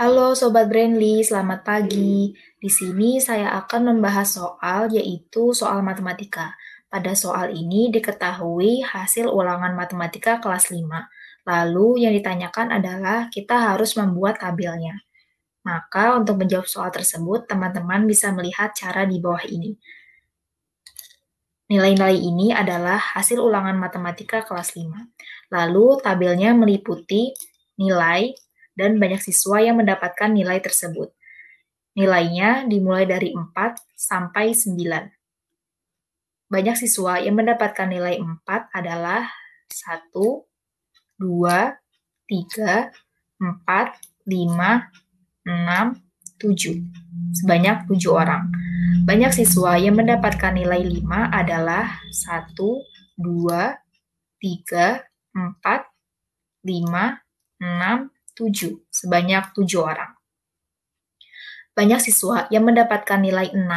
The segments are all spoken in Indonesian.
Halo Sobat Brandly, selamat pagi. Di sini saya akan membahas soal yaitu soal matematika. Pada soal ini diketahui hasil ulangan matematika kelas 5. Lalu yang ditanyakan adalah kita harus membuat tabelnya. Maka untuk menjawab soal tersebut, teman-teman bisa melihat cara di bawah ini. Nilai-nilai ini adalah hasil ulangan matematika kelas 5. Lalu tabelnya meliputi nilai, dan banyak siswa yang mendapatkan nilai tersebut. Nilainya dimulai dari 4 sampai 9. Banyak siswa yang mendapatkan nilai 4 adalah 1, 2, 3, 4, 5, 6, 7. Sebanyak 7 orang. Banyak siswa yang mendapatkan nilai 5 adalah 1, 2, 3, 4, 5, 6, 7, sebanyak 7 orang. Banyak siswa yang mendapatkan nilai 6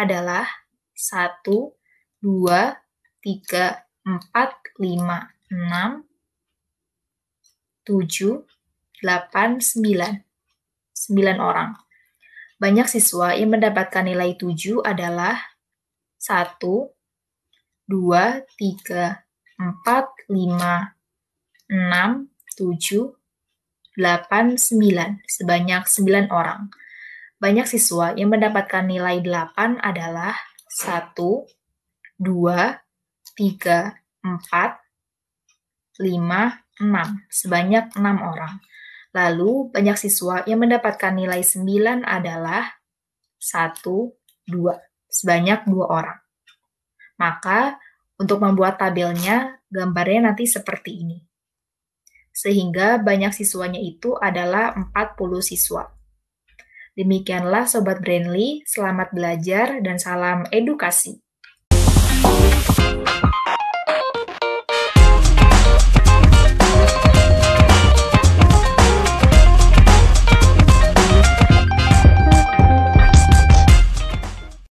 adalah 1, 2, 3, 4, 5, 6, 7, 8, 9. 9 orang. Banyak siswa yang mendapatkan nilai 7 adalah 1, 2, 3, 4, 5, 6, 7, 89, sebanyak 9 orang. Banyak siswa yang mendapatkan nilai 8 adalah 1, 2, 3, 4, 5, 6, sebanyak 6 orang. Lalu, banyak siswa yang mendapatkan nilai 9 adalah 1, 2, sebanyak 2 orang. Maka, untuk membuat tabelnya, gambarnya nanti seperti ini sehingga banyak siswanya itu adalah 40 siswa. Demikianlah Sobat Brandly, selamat belajar dan salam edukasi.